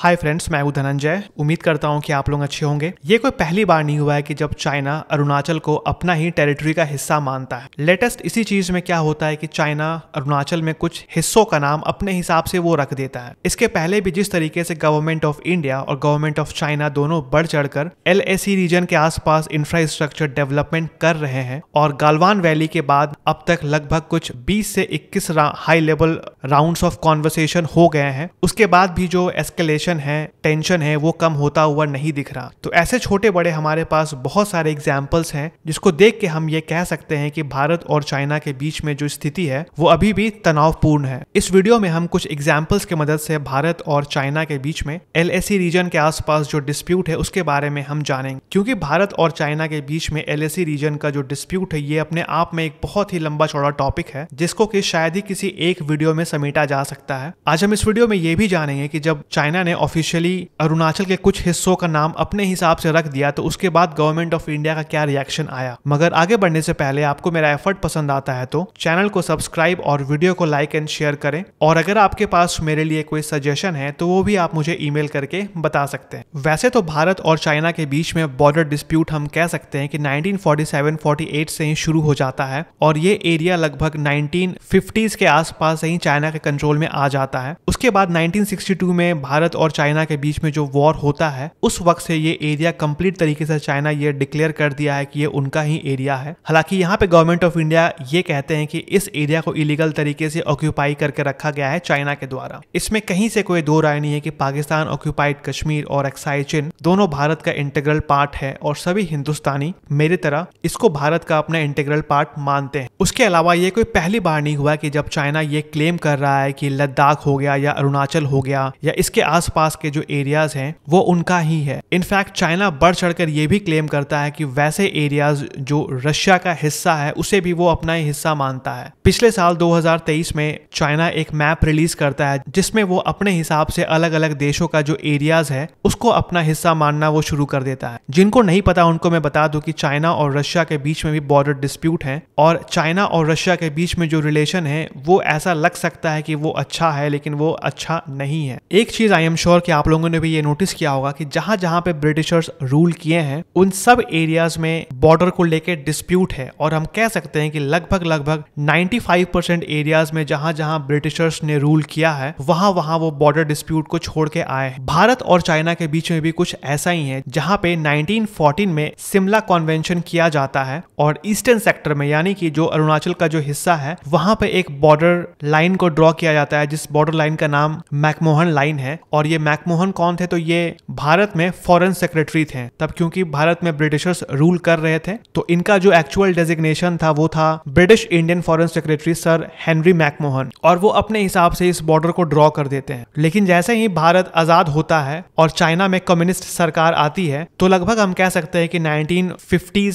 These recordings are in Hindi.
हाय फ्रेंड्स मैं हूं धनंजय उम्मीद करता हूं कि आप लोग अच्छे होंगे ये कोई पहली बार नहीं हुआ है कि जब चाइना अरुणाचल को अपना ही टेरिटरी का हिस्सा मानता है लेटेस्ट इसी चीज में क्या होता है कि चाइना अरुणाचल में कुछ हिस्सों का नाम अपने हिसाब से वो रख देता है इसके पहले भी जिस तरीके से गवर्नमेंट ऑफ इंडिया और गवर्नमेंट ऑफ चाइना दोनों बढ़ चढ़कर एल रीजन के आसपास इंफ्रास्ट्रक्चर डेवलपमेंट कर रहे हैं और गालवान वैली के बाद अब तक लगभग कुछ बीस से इक्कीस high level round of conversation हो गए हैं उसके बाद भी जो एस्केलेशन फ्रस्ट्रेशन है टेंशन है वो कम होता हुआ नहीं दिख रहा तो ऐसे छोटे बड़े हमारे पास बहुत सारे एग्जाम्पल्स हैं जिसको देख के हम ये कह सकते हैं कि भारत और चाइना के बीच में जो स्थिति है वो अभी भी तनावपूर्ण है इस वीडियो में हम कुछ एग्जाम्पल्स की मदद से भारत और चाइना के बीच में एल रीजन के आसपास जो डिस्प्यूट है उसके बारे में हम जानेंगे क्योंकि भारत और चाइना के बीच में एल रीजन का जो डिस्प्यूट है ये अपने आप में एक बहुत ही लंबा चौड़ा टॉपिक है जिसको कि शायद ही किसी एक वीडियो में समेटा जा सकता है आज हम इस वीडियो में ये भी जानेंगे कि जब चाइना ने ऑफिशियली अरुणाचल के कुछ हिस्सों का नाम अपने हिसाब से रख दिया तो उसके बाद गवर्नमेंट ऑफ इंडिया का क्या रिएक्शन आया मगर आगे बढ़ने से पहले आपको मेरा एफर्ट पसंद आता है तो चैनल को सब्सक्राइब और वीडियो को लाइक एंड शेयर करें और अगर आपके पास मेरे लिए कोई सजेशन है तो वो भी आप मुझे ई करके बता सकते हैं वैसे तो भारत और चाइना के बीच में बॉर्डर डिस्प्यूट हम कह सकते हैं कि 1947-48 से ही शुरू हो जाता है और ये एरिया लगभग 1950s के आसपास ही चाइना के कंट्रोल में आ जाता है उसके बाद 1962 में भारत और और चाइना के बीच में जो वॉर होता है उस वक्त से ये एरिया कंप्लीट तरीके से चाइना ये डिक्लेयर कर दिया है कि ये उनका ही एरिया है हालांकि यहाँ पे गवर्नमेंट ऑफ इंडिया ये कहते हैं कि इस एरिया को इलीगल तरीके से ऑक्यूपाई करके रखा गया है चाइना के द्वारा इसमें कहीं से कोई दो राय नहीं है कि पाकिस्तान ऑक्यूपाइड कश्मीर और एक्साइचिन दोनों भारत का इंटेग्रल पार्ट है और सभी हिंदुस्तानी मेरी तरह इसको भारत का अपना इंटेग्रल पार्ट मानते हैं उसके अलावा ये कोई पहली बार नहीं हुआ कि जब चाइना ये क्लेम कर रहा है कि लद्दाख हो गया या अरुणाचल हो गया या इसके आस आसपास के जो एरियाज हैं वो उनका ही है इनफैक्ट चाइना बढ़ चढ़कर ये भी क्लेम करता है कि वैसे एरियाज जो रशिया का हिस्सा है उसे भी वो अपना ही हिस्सा मानता है पिछले साल 2023 में चाइना एक मैप रिलीज करता है जिसमें वो अपने हिसाब से अलग अलग देशों का जो एरियाज है उसको अपना हिस्सा मानना वो शुरू कर देता है जिनको नहीं पता उनको मैं बता दूं कि चाइना और रशिया के बीच में भी बॉर्डर डिस्प्यूट है और चाइना और रशिया के बीच में जो रिलेशन है वो ऐसा लग सकता है कि वो अच्छा है लेकिन वो अच्छा नहीं है एक चीज आई एम श्योर कि आप लोगों ने भी ये नोटिस किया होगा कि जहां जहां पे ब्रिटिशर्स रूल किए हैं उन सब एरियाज में बॉर्डर को लेके डिस्प्यूट है और हम कह सकते हैं कि लगभग लगभग 95 परसेंट एरियाज में जहां जहां ब्रिटिशर्स ने रूल किया है वहां वहां वो बॉर्डर डिस्प्यूट को छोड़ के आए हैं भारत और चाइना के बीच में भी कुछ ऐसा ही है जहां पे 1914 में शिमला कॉन्वेंशन किया जाता है और ईस्टर्न सेक्टर में यानी कि जो अरुणाचल का जो हिस्सा है वहां पे एक बॉर्डर लाइन को ड्रॉ किया जाता है जिस बॉर्डर लाइन का नाम मैकमोहन लाइन है और ये मैकमोहन कौन थे तो ये भारत में फॉरेन सेक्रेटरी थे तब क्योंकि भारत में ब्रिटिशर्स रूल कर रहे थे तो इनका जो एक्चुअल डेजिग्नेशन था वो था British Indian foreign secretary sir Henry McMahon और वो अपने हिसाब से इस बॉर्डर को ड्रॉ कर देते हैं लेकिन जैसे ही भारत आजाद होता है और चाइना में कम्युनिस्ट सरकार आती है तो लगभग हम कह सकते हैं कि नाइनटीन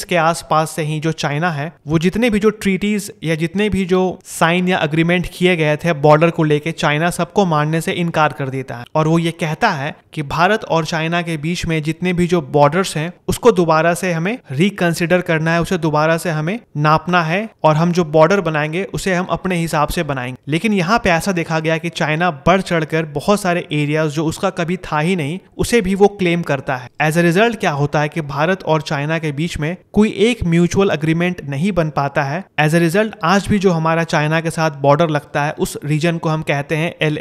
के आसपास से ही जो चाइना है वो जितने भी जो ट्रीटीज या जितने भी जो साइन या अग्रीमेंट किए गए थे बॉर्डर को लेकर चाइना सबको मानने से इनकार कर देता है और वो ये कहता है कि भारत और चाइना के बीच में जितने भी जो बॉर्डर्स हैं उसको दोबारा से हमें रिकंसिडर करना है उसे दोबारा से हमें नापना है और हम जो बॉर्डर बनाएंगे उसे हम अपने हिसाब से बनाएंगे लेकिन यहाँ पे ऐसा देखा गया कि चाइना बढ़ चढ़कर बहुत सारे एरियाज जो उसका कभी था ही नहीं उसे भी वो क्लेम करता है एज ए रिजल्ट क्या होता है कि भारत और चाइना के बीच में कोई एक म्यूचुअल अग्रीमेंट नहीं बन पाता है एज ए रिजल्ट आज भी जो हमारा चाइना के साथ बॉर्डर लगता है उस रीजन को हम कहते हैं एल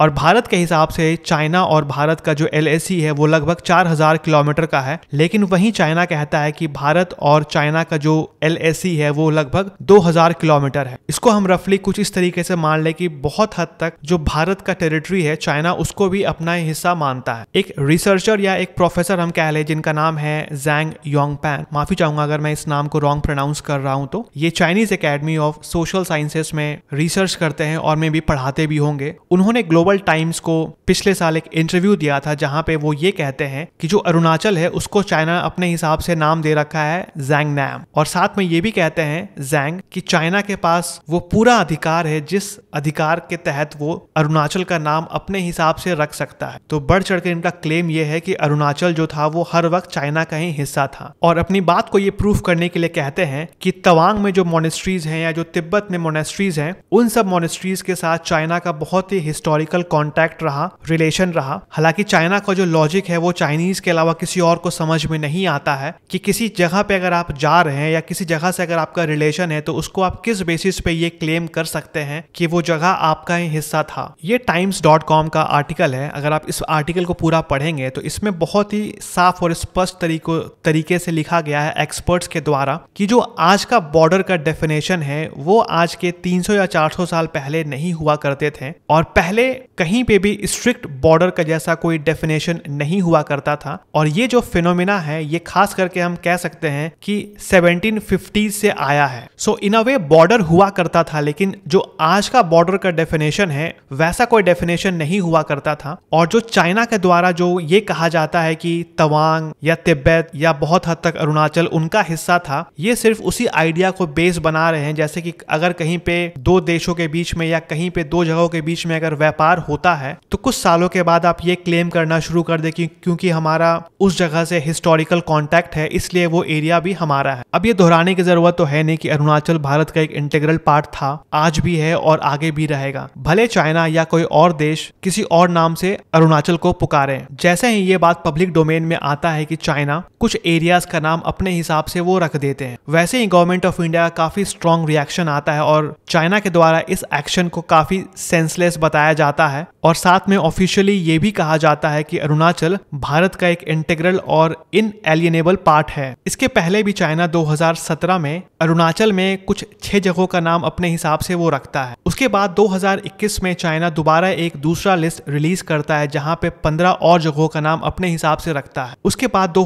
और भारत के हिसाब से चाइना चाइना और भारत का जो एल है वो लगभग चार किलोमीटर का है लेकिन वही चाइना कहता है कि भारत और चाइना का जो एल है वो लगभग 2000 किलोमीटर है इसको हम रफली कुछ इस तरीके से मान ले कि बहुत हद तक जो भारत का टेरिटरी है चाइना उसको भी अपना हिस्सा मानता है एक रिसर्चर या एक प्रोफेसर हम कह ले जिनका नाम है जैंग योंग पैन माफी चाहूंगा अगर मैं इस नाम को रॉन्ग प्रोनाउंस कर रहा हूं तो ये Chinese academy of social sciences में रिसर्च करते हैं और मे भी पढ़ाते भी होंगे उन्होंने ग्लोबल टाइम्स को पिछले साल साल एक इंटरव्यू दिया था जहां पे वो ये कहते हैं कि जो अरुणाचल है उसको चाइना अपने हिसाब से नाम दे रखा है जैंग नैम और साथ में ये भी कहते हैं जैंग कि चाइना के पास वो पूरा अधिकार है जिस अधिकार के तहत वो अरुणाचल का नाम अपने हिसाब से रख सकता है तो बढ़ चढ़ कर इनका क्लेम यह है कि अरुणाचल जो था वो हर वक्त चाइना का ही हिस्सा था और अपनी बात को ये प्रूफ करने के लिए कहते हैं कि तवांग में जो मोनेस्ट्रीज हैं या जो तिब्बत में मोनेस्ट्रीज हैं उन सब मोनेस्ट्रीज के साथ चाइना का बहुत ही हिस्टोरिकल कॉन्टैक्ट रहा रिलेशन क्वेश्चन रहा हालांकि चाइना का जो लॉजिक है वो चाइनीज के अलावा किसी और को समझ में नहीं आता है कि किसी जगह पे अगर आप जा रहे हैं या किसी जगह से अगर आपका रिलेशन है तो उसको आप किस बेसिस पे ये क्लेम कर सकते हैं कि वो जगह आपका ही हिस्सा था ये टाइम्स डॉट कॉम का आर्टिकल है अगर आप इस आर्टिकल को पूरा पढ़ेंगे तो इसमें बहुत ही साफ और स्पष्ट तरीको तरीके से लिखा गया है एक्सपर्ट्स के द्वारा कि जो आज का बॉर्डर का डेफिनेशन है वो आज के 300 या 400 साल पहले नहीं हुआ करते थे और पहले कहीं पे भी स्ट्रिक्ट बॉर्डर का जैसा कोई डेफिनेशन नहीं हुआ करता था और ये जो फिनोमिना है ये खास करके हम कह सकते हैं कि 1750 से आया है सो इन अ वे बॉर्डर हुआ करता था लेकिन जो आज का बॉर्डर का डेफिनेशन है वैसा कोई डेफिनेशन नहीं हुआ करता था और जो चाइना के द्वारा जो ये कहा जाता है कि तवांग या तिब्बत या बहुत हद तक अरुणाचल उनका हिस्सा था ये सिर्फ उसी आइडिया को बेस बना रहे हैं जैसे कि अगर कहीं पे दो देशों के बीच में या कहीं पे दो जगहों के बीच में अगर व्यापार होता है तो कुछ सालों के उसके बाद आप ये क्लेम करना शुरू कर दे क्योंकि हमारा उस जगह से हिस्टोरिकल कॉन्टैक्ट है इसलिए वो एरिया भी हमारा है अब ये दोहराने की जरूरत तो है नहीं कि अरुणाचल भारत का एक इंटेग्रल पार्ट था आज भी है और आगे भी रहेगा भले चाइना या कोई और देश किसी और नाम से अरुणाचल को पुकारे जैसे ही ये बात पब्लिक डोमेन में आता है कि चाइना कुछ एरियाज का नाम अपने हिसाब से वो रख देते हैं वैसे ही गवर्नमेंट ऑफ इंडिया का काफी स्ट्रॉन्ग रिएक्शन आता है और चाइना के द्वारा इस एक्शन को काफी सेंसलेस बताया जाता है और साथ में ऑफिशियली इसीलिए ये भी कहा जाता है कि अरुणाचल भारत का एक इंटेग्रल और इन एलियनेबल पार्ट है इसके पहले भी चाइना 2017 में अरुणाचल में कुछ छह जगहों का नाम अपने हिसाब से वो रखता है उसके बाद 2021 में चाइना दोबारा एक दूसरा लिस्ट रिलीज करता है जहाँ पे पंद्रह और जगहों का नाम अपने हिसाब से रखता है उसके बाद दो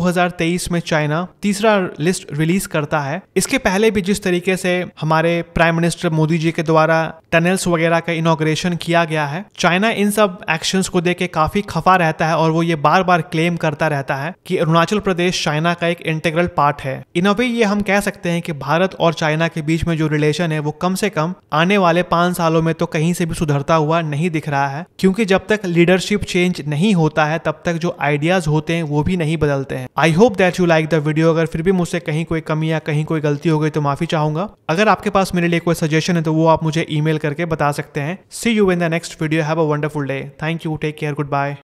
में चाइना तीसरा लिस्ट रिलीज करता है इसके पहले भी जिस तरीके से हमारे प्राइम मिनिस्टर मोदी जी के द्वारा टनल्स वगैरह का इनोग्रेशन किया गया है चाइना इन सब एक्शन को देख लेके काफ़ी खफा रहता है और वो ये बार बार क्लेम करता रहता है कि अरुणाचल प्रदेश चाइना का एक इंटेग्रल पार्ट है इन अ ये हम कह सकते हैं कि भारत और चाइना के बीच में जो रिलेशन है वो कम से कम आने वाले पांच सालों में तो कहीं से भी सुधरता हुआ नहीं दिख रहा है क्योंकि जब तक लीडरशिप चेंज नहीं होता है तब तक जो आइडियाज होते हैं वो भी नहीं बदलते हैं I hope that you like the video अगर फिर भी मुझसे कहीं कोई कमी या कहीं कोई गलती हो गई तो माफी चाहूंगा अगर आपके पास मेरे लिए कोई सजेशन है तो वो आप मुझे ईमेल करके बता सकते हैं see you in the next video have a wonderful day thank you take care care. Goodbye.